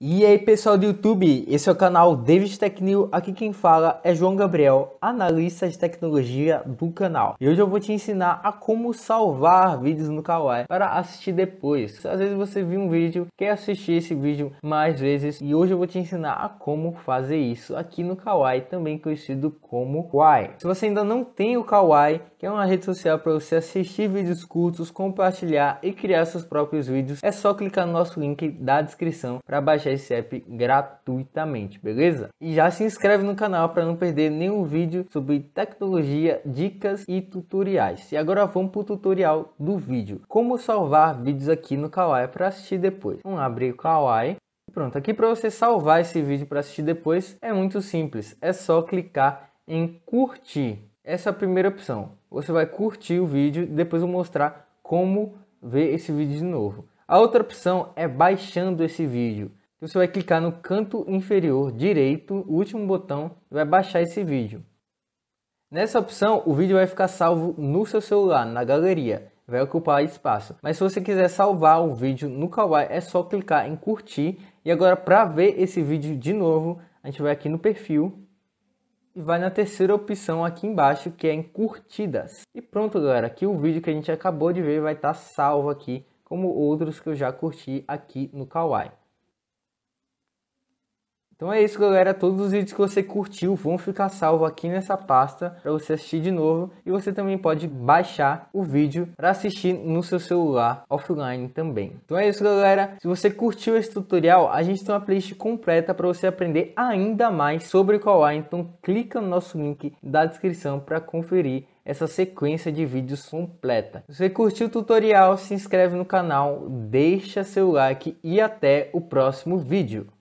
E aí pessoal do YouTube, esse é o canal David Tecnil, aqui quem fala é João Gabriel, analista de tecnologia do canal. E hoje eu vou te ensinar a como salvar vídeos no Kawaii para assistir depois. Às vezes você viu um vídeo, quer assistir esse vídeo mais vezes e hoje eu vou te ensinar a como fazer isso aqui no Kawaii, também conhecido como Kawaii. Se você ainda não tem o Kawaii, que é uma rede social para você assistir vídeos curtos, compartilhar e criar seus próprios vídeos, é só clicar no nosso link da descrição para baixar baixa esse app gratuitamente, beleza? E já se inscreve no canal para não perder nenhum vídeo sobre tecnologia, dicas e tutoriais. E agora vamos para o tutorial do vídeo. Como salvar vídeos aqui no Kawaii para assistir depois. Vamos abrir o Kawaii. Pronto, aqui para você salvar esse vídeo para assistir depois é muito simples. É só clicar em curtir. Essa é a primeira opção. Você vai curtir o vídeo e depois eu mostrar como ver esse vídeo de novo. A outra opção é baixando esse vídeo. Então, você vai clicar no canto inferior direito, o último botão, e vai baixar esse vídeo. Nessa opção, o vídeo vai ficar salvo no seu celular, na galeria, vai ocupar espaço. Mas se você quiser salvar o vídeo no Kawaii, é só clicar em curtir. E agora, para ver esse vídeo de novo, a gente vai aqui no perfil e vai na terceira opção aqui embaixo, que é em curtidas. E pronto, galera, aqui o vídeo que a gente acabou de ver vai estar tá salvo aqui, como outros que eu já curti aqui no Kawaii. Então é isso, galera. Todos os vídeos que você curtiu vão ficar salvo aqui nessa pasta para você assistir de novo. E você também pode baixar o vídeo para assistir no seu celular offline também. Então é isso, galera. Se você curtiu esse tutorial, a gente tem uma playlist completa para você aprender ainda mais sobre o Kawaii. Então clica no nosso link da descrição para conferir essa sequência de vídeos completa. Se você curtiu o tutorial, se inscreve no canal, deixa seu like e até o próximo vídeo.